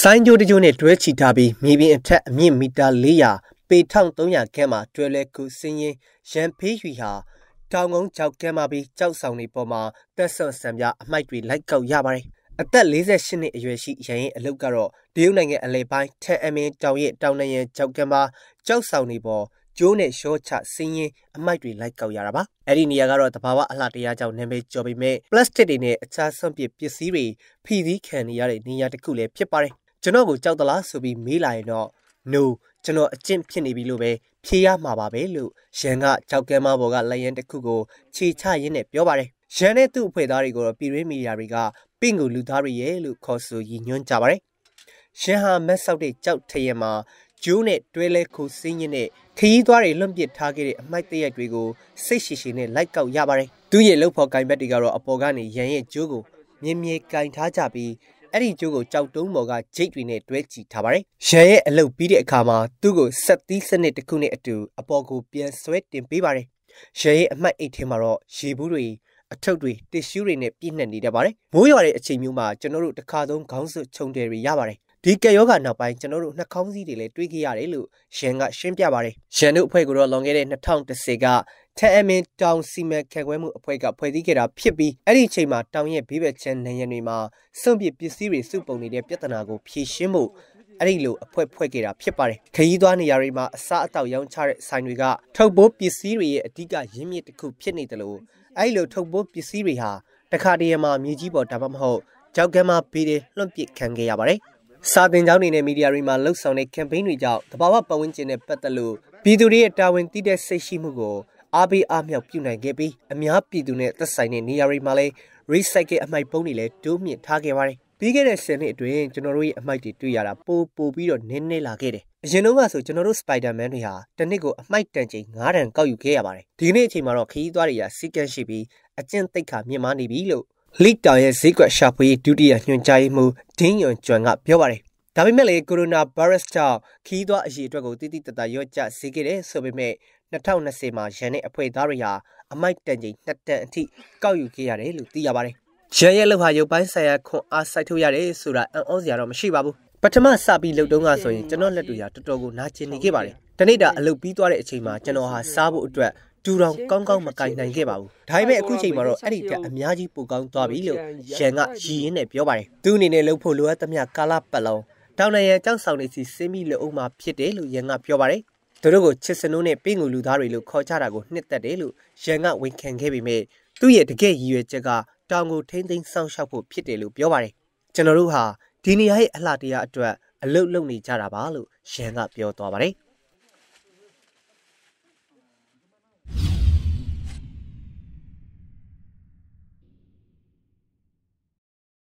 စိုင်းကြိုးတကြိုးနဲ့တွဲချီထားပြီးမြေပြင်အထက်အမြင့်မီတာ400ပေ1300ခန့်မှာတွဲလဲကူစင်းရင်ရန်ဖေးရွီဟာတောင်ကုန်းကြောက်ကဲမှာပြီးကြောက်ဆောင်တွေပေါ်မှာတက်ဆော့ဆံပြအမိုက်တွေလိုက်ကောက်ရပါတယ်။အသက်48နှစ်အရွယ်ရှိရန်ရင်အလုတ်ကတော့တရုတ်နိုင်ငံအလဲပိုင်းထန်အမင်းတောင်ရဲ့တောင်နရံကြောက်ကဲမှာကြောက်ဆောင်တွေပေါ်ကျိုးနဲ့ရှော့ချဆင်းရင်အမိုက်တွေလိုက်ကောက်ရတာပါအဲ့ဒီနေရာကတော့တဘာဝအလှတရားကြောင့်နာမည်ကျော်ပေမဲ့ plastic တွေနဲ့အခြားစွန့်ပစ်ပစ္စည်းတွေဖိသီးခံနေရတဲ့နေရာတစ်ခုလည်းဖြစ်ပါတယ်ကျွန်တော်ကိုကြောက်သလားဆိုပြီးမေးလာရင်တော့ no ကျွန်တော်အကျင့်ဖြစ်နေပြီလို့ပဲဖြေရမှာပါပဲလို့ရန်ကကြောက်ကဲမဘော်ကလက်ရန်တစ်ခုကိုခြေချရင်းနဲ့ပြောပါတယ်ရန်နဲ့သူ့အဖွဲ့သားတွေကိုတော့ပြည်တွင်းမီဒီယာတွေကပင့်ကိုလူသားတွေရဲ့လို့ခေါ်ဆိုရည်ညွှန်းကြပါတယ်ရန်ဟာမက်ဆောက်တဲ့ကြောက်ထရဲမှာဂျိုးနဲ့တွဲလဲခိုးစင်းရင်းနဲ့ခရီးသွားတွေလွန့်ပစ်ထားခဲ့တဲ့အမိုက်တရက်တွေကိုစိတ်ရှိရှိနဲ့လိုက်ကောက်ရပါတယ်။သူ့ရဲ့လှုပ်ဖော်ကင်ဘက်တွေကတော့အပေါ်ကနေရန်ရဲ့ကျိုးကိုမြင်းမြဲကင်ထားကြပြီးအဲ့ဒီကျိုးကိုကြောက်တုံးပေါ်ကဂျိတ်တွေနဲ့တွဲကြည့်ထားပါတယ်။ရန်ရဲ့အလုပ်ပြီးတဲ့အခါမှာသူ့ကိုဆက်သီးစနစ်တစ်ခုနဲ့အတူအပေါ်ကိုပြန်ဆွဲတင်ပေးပါတယ်။ရန်ရဲ့အမှတ်အိတ်ထဲမှာတော့ရေဘူးတွေအထုပ်တွေတစ်ရှူးတွေနဲ့ပြည့်နှက်နေတတ်ပါတယ်။မိုးရွာတဲ့အချိန်မျိုးမှာကျွန်တော်တို့တစ်ခါသုံးခေါင်းစွပ်ခြုံတယ်တွေရပါတယ်ဒီကက်ယောဂါနောက်ပိုင်းကျွန်တော်တို့နှာခေါင်းစည်းတွေလည်းတွေးခဲ့ရတယ်လို့ရန်ကရှင်းပြပါတယ်ရန်တို့အဖွဲ့ကတော့လွန်ခဲ့တဲ့2010ကထန်အမင်တောင်စီမံခန့်ခွဲမှုအဖွဲ့ကဖွဲ့စည်းခဲ့တာဖြစ်ပြီးအဲ့ဒီအချိန်မှာတောင်ရဲ့ဘေးဘက်ချမ်းနေရံတွေမှာစွန့်ပစ်ပစ္စည်းတွေစုပုံနေတဲ့ပြဿနာကိုဖြေရှင်းဖို့အဲ့ဒီလိုအဖွဲ့ဖွဲ့ခဲ့တာဖြစ်ပါတယ်ခရီးသွားနေရာတွေမှာအစားအသောက်ရောင်းချတဲ့ဆိုင်တွေကထုတ်ပိုးပစ္စည်းတွေရဲ့အဓိကရင်းမြစ်တစ်ခုဖြစ်နေတယ်လို့အဲ့ဒီလိုထုတ်ပိုးပစ္စည်းတွေဟာတခါတရံမှာမြေကြီးပေါ်ဒါမှမဟုတ်ကြောက်ကမ်းမှာပေးတယ်လွှင့်ပစ်ခံခဲ့ရပါတယ်စာသင်ကျောင်းတွေနဲ့မီဒီယာတွေမှာလှုပ်ဆောင်တဲ့ campaign တွေကြောင့်တဘာဝပတ်ဝန်းကျင်နဲ့ပတ်သက်လို့ပြည်သူတွေရဲ့တာဝန်သိတဲ့စိတ်ရှိမှုကိုအားပေးအားမြောက်ပြုနိုင်ခဲ့ပြီးအများပြည်သူနဲ့သက်ဆိုင်တဲ့နေရာတွေမှာလည်း recycle အမိုက်ပုံးတွေလည်းတိုးမြင့်ထားခဲ့ပါတယ်။ပြီးခဲ့တဲ့10နှစ်အတွင်းကျွန်တော်တို့ရဲ့အမိုက်တွေတွေ့ရတာပိုပိုပြီးတော့နည်းနည်းလာခဲ့တယ်။အရင်တုန်းကဆိုကျွန်တော်တို့ Spider-Man တွေဟာတစ်နှစ်ကိုအမိုက်တန်ချိန်9တန်ကောက်ယူခဲ့ရပါတယ်။ဒီနေ့အချိန်မှာတော့ခရီးသွားတွေကစီကန့်ရှိပြီးအကျင့်သိက္ခာမြင့်မားနေပြီလို့လိတောင်ရဲ့ဈေးကွက်ရှာဖွေဒုတိယညွှန်ကြားရေးမှူးဒင်းယွန်ကျွမ်ကပြောပါတယ်ဒါပေမဲ့လည်းကိုရိုနာဗိုင်းရပ်စ်ကြောင့်ခီးသွွားအရေအတွက်ကိုတိတိတတရော့ကျစေခဲ့တယ်ဆိုပေမဲ့2020မှာရန်တဲ့အဖွဲ့သားတွေဟာအမိုက်တန်ချိန်နှစ်တန်အထိကောက်ယူခဲ့ရတယ်လို့သိရပါတယ်။ရန်ရဲ့လှုပ်ဟာရုပ်ပိုင်းဆိုင်ရာခွန်အားစိုက်ထုတ်ရတယ်ဆိုတာအံ့ဩစရာတော့မရှိပါဘူး။ပထမစပြီးလှုပ်တုန်းကဆိုရင်ကျွန်တော်လက်တွေကတော်တော်ကိုနာကျင်နေခဲ့ပါတယ်။တနေ့တာအလုပ်ပြီးသွားတဲ့အချိန်မှာကျွန်တော်ဟာစားဖို့အတွက်တူတောင်ကောင်းကောင်းမကင်နိုင်ခဲ့ပါဘူး။ဒါပေမဲ့အခုချိန်မှာတော့အဲ့ဒီတက်အများကြီးပိုကောင်းသွားပြီလို့ရန်ကရည်ရင်းနဲ့ပြောပါတယ်။သူ့အနေနဲ့လှုပ်ဖို့လိုအပ်သမျှကာလပတ်လုံးတောင်နရံကြောက်ဆောင်နေစီစင်းပြီးလုံအောင်မှာဖြစ်တယ်လို့ရန်ကပြောပါတယ်။သူတို့ကိုချစ်စနိုးနဲ့ပင့်ကူလူသားတွေလို့ခေါ်ကြတာကိုနှစ်သက်တယ်လို့ရန်ကဝန်ခံခဲ့ပေမဲ့သူ့ရဲ့တကယ်ရည်ရွယ်ချက်ကတောင်ကိုထိမ့်သိမ်းစောင့်ရှောက်ဖို့ဖြစ်တယ်လို့ပြောပါတယ်။ကျွန်တော်တို့ဟာဒီနေရာရဲ့အလှတရားအတွက်အလုတ်လုံနေကြတာပါလို့ရန်ကပြောသွားပါတယ်။